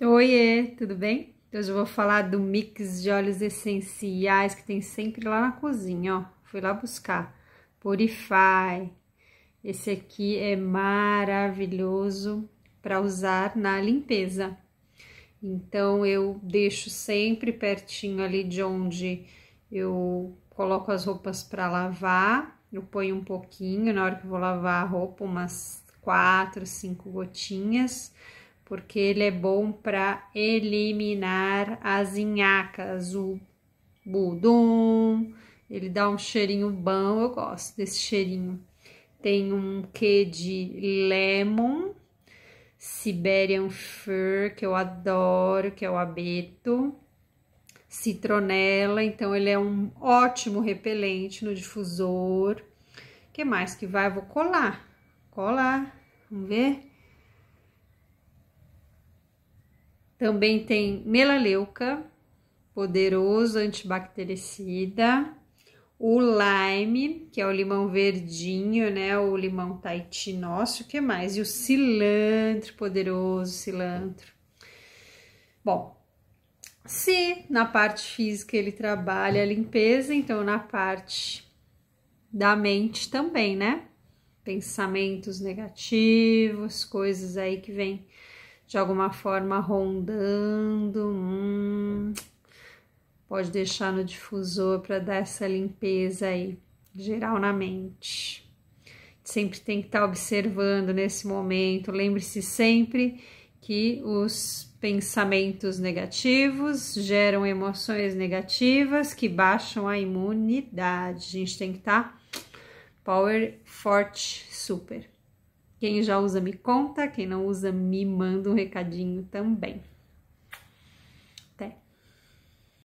Oiê, tudo bem? Hoje eu vou falar do mix de óleos essenciais que tem sempre lá na cozinha, ó. Fui lá buscar. Purify. Esse aqui é maravilhoso para usar na limpeza. Então, eu deixo sempre pertinho ali de onde eu coloco as roupas para lavar. Eu ponho um pouquinho, na hora que eu vou lavar a roupa, umas quatro, cinco gotinhas porque ele é bom para eliminar as inhacas, o budum. Ele dá um cheirinho bom, eu gosto desse cheirinho. Tem um quê de lemon, Siberian Fir, que eu adoro, que é o abeto, citronela, então ele é um ótimo repelente no difusor. O que mais que vai? Eu vou colar, colar, vamos ver? Também tem melaleuca, poderoso antibactericida, o lime, que é o limão verdinho, né, o limão taiti nosso, o que é mais? E o cilantro, poderoso cilantro. Bom, se na parte física ele trabalha a limpeza, então na parte da mente também, né? Pensamentos negativos, coisas aí que vêm de alguma forma rondando. Hum. Pode deixar no difusor para dar essa limpeza aí, geral na mente. Sempre tem que estar tá observando nesse momento. Lembre-se sempre que os pensamentos negativos geram emoções negativas que baixam a imunidade. A gente tem que estar tá power forte, super. Quem já usa me conta, quem não usa me manda um recadinho também.